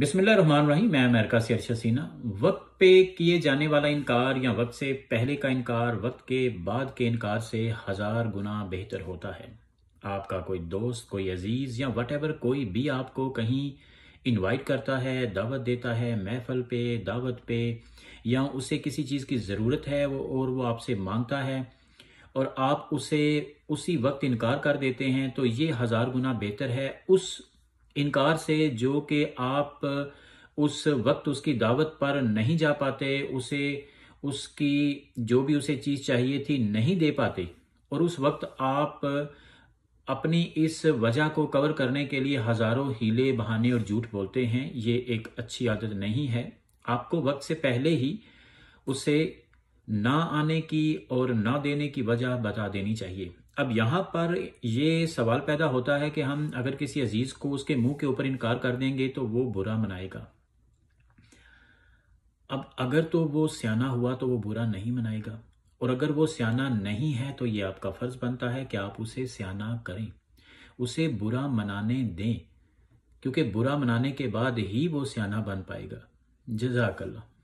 रही मैं अमेरिका से अर्शा सीना वक्त पे किए जाने वाला इनकार या वक्त से पहले का इनकार वक्त के बाद के इनकार से हज़ार गुना बेहतर होता है आपका कोई दोस्त कोई अजीज़ या वट कोई भी आपको कहीं इनवाइट करता है दावत देता है महफल पे दावत पे या उसे किसी चीज़ की ज़रूरत है वो और वो आपसे मांगता है और आप उसे उसी वक्त इनकार कर देते हैं तो ये हज़ार गुना बेहतर है उस इनकार से जो कि आप उस वक्त उसकी दावत पर नहीं जा पाते उसे उसकी जो भी उसे चीज़ चाहिए थी नहीं दे पाते और उस वक्त आप अपनी इस वजह को कवर करने के लिए हज़ारों हीले बहाने और झूठ बोलते हैं ये एक अच्छी आदत नहीं है आपको वक्त से पहले ही उसे ना आने की और ना देने की वजह बता देनी चाहिए अब यहाँ पर ये सवाल पैदा होता है कि हम अगर किसी अजीज को उसके मुंह के ऊपर इनकार कर देंगे तो वो बुरा मनाएगा अब अगर तो वो सियाना हुआ तो वो बुरा नहीं मनाएगा और अगर वो सियाना नहीं है तो ये आपका फर्ज बनता है कि आप उसे सियाना करें उसे बुरा मनाने दें क्योंकि बुरा मनाने के बाद ही वो सियाना बन पाएगा जजाकल्ला